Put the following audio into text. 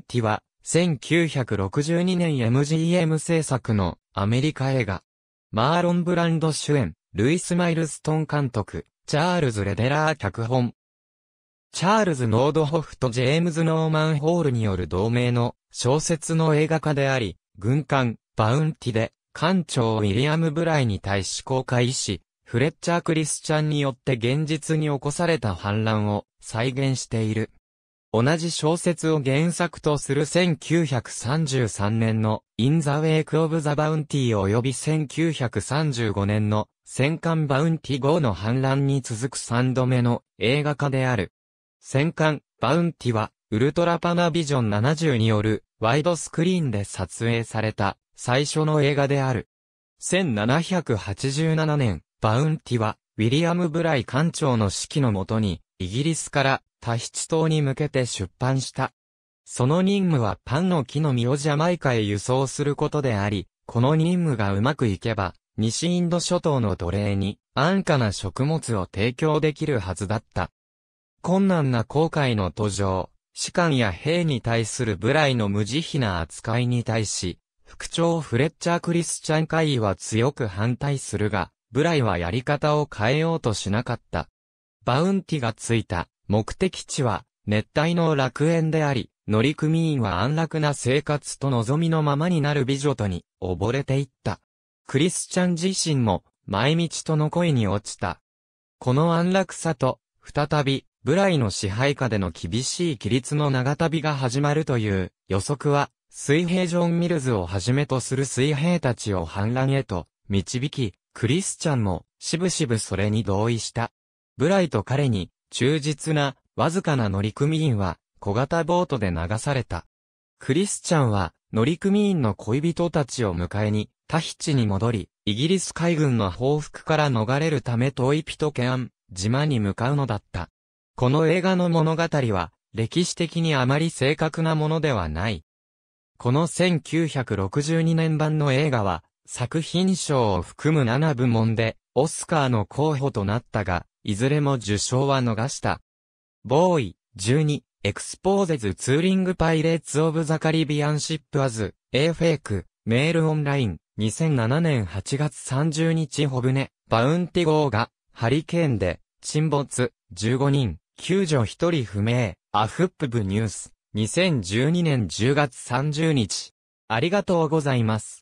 ティは、1962年 MGM 制作のアメリカ映画。マーロン・ブランド主演、ルイス・マイルストン監督、チャールズ・レデラー脚本。チャールズ・ノードホフとジェームズ・ノーマン・ホールによる同名の小説の映画化であり、軍艦、バウンティで、艦長ウィリアム・ブライに対し公開し、フレッチャー・クリスチャンによって現実に起こされた反乱を再現している。同じ小説を原作とする1933年の In the Wake of the Bounty 及び1935年の戦艦バウンティ号の反乱に続く3度目の映画化である。戦艦バウンティはウルトラパナビジョン70によるワイドスクリーンで撮影された最初の映画である。1787年、バウンティはウィリアム・ブライ艦長の指揮のもとにイギリスから多筆島に向けて出版した。その任務はパンの木の実をジャマイカへ輸送することであり、この任務がうまくいけば、西インド諸島の奴隷に安価な食物を提供できるはずだった。困難な航海の途上、士官や兵に対する部来の無慈悲な扱いに対し、副長フレッチャー・クリスチャン会議は強く反対するが、部来はやり方を変えようとしなかった。バウンティがついた目的地は熱帯の楽園であり、乗組員は安楽な生活と望みのままになる美女とに溺れていった。クリスチャン自身も前道との恋に落ちた。この安楽さと、再び、ブライの支配下での厳しい規律の長旅が始まるという予測は、水平ジョン・ミルズをはじめとする水兵たちを反乱へと導き、クリスチャンもしぶしぶそれに同意した。ブライと彼に、忠実な、わずかな乗組員は、小型ボートで流された。クリスチャンは、乗組員の恋人たちを迎えに、タヒチに戻り、イギリス海軍の報復から逃れるため遠いピトケアン、島に向かうのだった。この映画の物語は、歴史的にあまり正確なものではない。この1962年版の映画は、作品賞を含む7部門で、オスカーの候補となったが、いずれも受賞は逃した。ボーイ、12、エクスポーゼズツーリングパイレーツオブザカリビアンシップアズ、エー・フェイク、メールオンライン、2007年8月30日ホブネ、バウンティ号が、ハリケーンで、沈没、15人、救助1人不明、アフップブニュース、2012年10月30日。ありがとうございます。